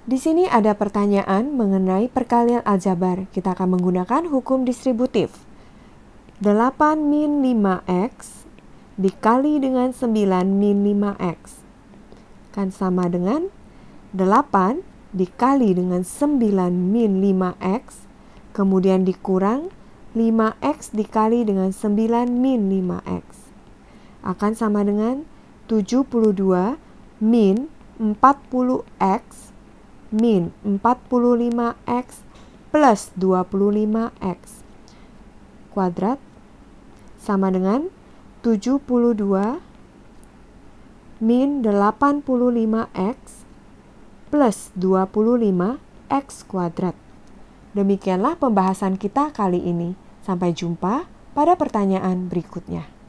Di sini ada pertanyaan mengenai perkalian aljabar. Kita akan menggunakan hukum distributif. 8 min 5x dikali dengan 9 min 5x. Kan sama dengan 8 dikali dengan 9 min 5x, kemudian dikurang 5x dikali dengan 9 min 5x. Akan sama dengan 72 min 40x min 45x plus 25x kuadrat sama dengan 72 min 85x plus 25x kuadrat. Demikianlah pembahasan kita kali ini. Sampai jumpa pada pertanyaan berikutnya.